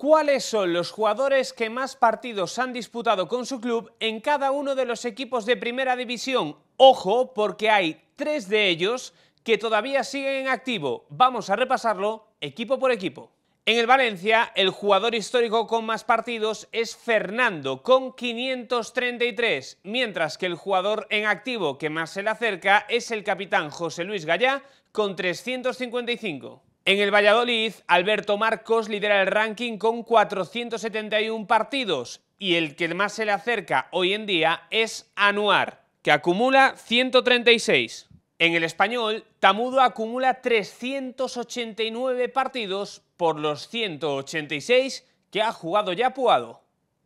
¿Cuáles son los jugadores que más partidos han disputado con su club en cada uno de los equipos de primera división? Ojo, porque hay tres de ellos que todavía siguen en activo. Vamos a repasarlo equipo por equipo. En el Valencia, el jugador histórico con más partidos es Fernando, con 533, mientras que el jugador en activo que más se le acerca es el capitán José Luis Gallá, con 355. En el Valladolid, Alberto Marcos lidera el ranking con 471 partidos y el que más se le acerca hoy en día es Anuar, que acumula 136. En el español, Tamudo acumula 389 partidos por los 186 que ha jugado ya Puado.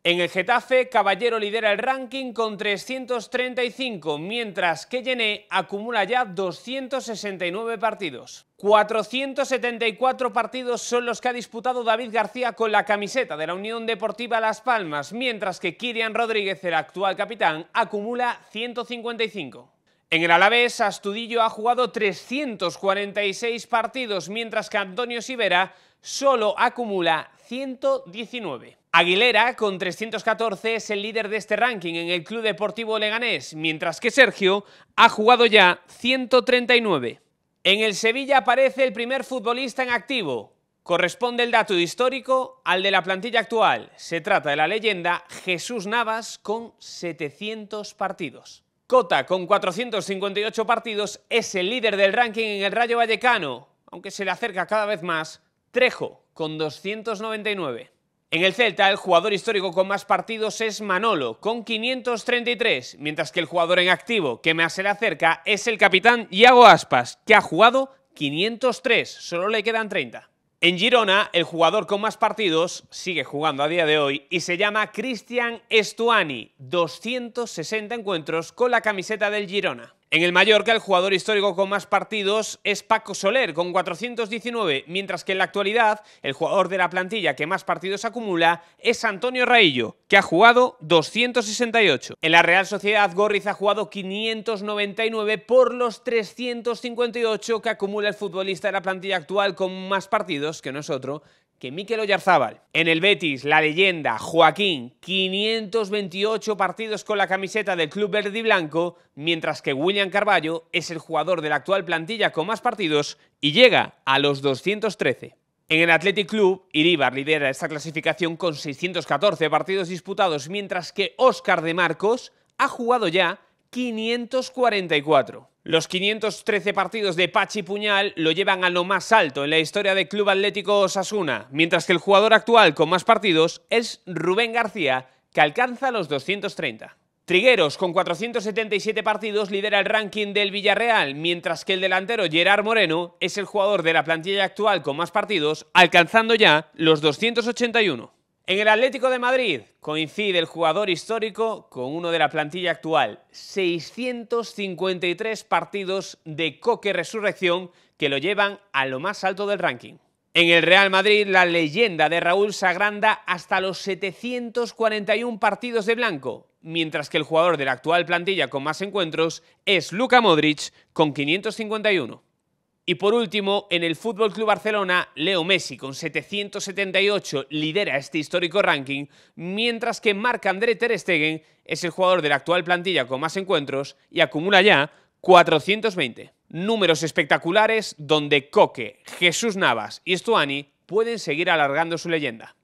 En el Getafe, Caballero lidera el ranking con 335, mientras que Gené acumula ya 269 partidos. 474 partidos son los que ha disputado David García con la camiseta de la Unión Deportiva Las Palmas, mientras que Kirian Rodríguez, el actual capitán, acumula 155. En el Alavés, Astudillo ha jugado 346 partidos, mientras que Antonio Sivera solo acumula 119. Aguilera, con 314, es el líder de este ranking en el Club Deportivo Leganés, mientras que Sergio ha jugado ya 139. En el Sevilla aparece el primer futbolista en activo. Corresponde el dato histórico al de la plantilla actual. Se trata de la leyenda Jesús Navas con 700 partidos. Cota, con 458 partidos, es el líder del ranking en el Rayo Vallecano, aunque se le acerca cada vez más Trejo, con 299. En el Celta, el jugador histórico con más partidos es Manolo, con 533, mientras que el jugador en activo que más se le acerca es el capitán Iago Aspas, que ha jugado 503, solo le quedan 30. En Girona, el jugador con más partidos sigue jugando a día de hoy y se llama Cristian Estuani, 260 encuentros con la camiseta del Girona. En el Mallorca, el jugador histórico con más partidos es Paco Soler, con 419, mientras que en la actualidad, el jugador de la plantilla que más partidos acumula es Antonio Raillo, que ha jugado 268. En la Real Sociedad, Gorriz ha jugado 599 por los 358 que acumula el futbolista de la plantilla actual con más partidos, que nosotros, que Miquel Oyarzábal. En el Betis, la leyenda Joaquín, 528 partidos con la camiseta del club verde y blanco, mientras que William Carballo es el jugador de la actual plantilla con más partidos y llega a los 213. En el Athletic Club, Iribar lidera esta clasificación con 614 partidos disputados, mientras que Óscar de Marcos ha jugado ya 544. Los 513 partidos de Pachi Puñal lo llevan a lo más alto en la historia del Club Atlético Osasuna, mientras que el jugador actual con más partidos es Rubén García, que alcanza los 230. Trigueros, con 477 partidos, lidera el ranking del Villarreal, mientras que el delantero Gerard Moreno es el jugador de la plantilla actual con más partidos, alcanzando ya los 281. En el Atlético de Madrid coincide el jugador histórico con uno de la plantilla actual. 653 partidos de Coque Resurrección que lo llevan a lo más alto del ranking. En el Real Madrid la leyenda de Raúl Sagranda hasta los 741 partidos de blanco, mientras que el jugador de la actual plantilla con más encuentros es Luka Modric con 551. Y por último, en el Fútbol Club Barcelona, Leo Messi con 778 lidera este histórico ranking, mientras que Marc-André Ter Stegen es el jugador de la actual plantilla con más encuentros y acumula ya 420. Números espectaculares donde Coque, Jesús Navas y Stuani pueden seguir alargando su leyenda.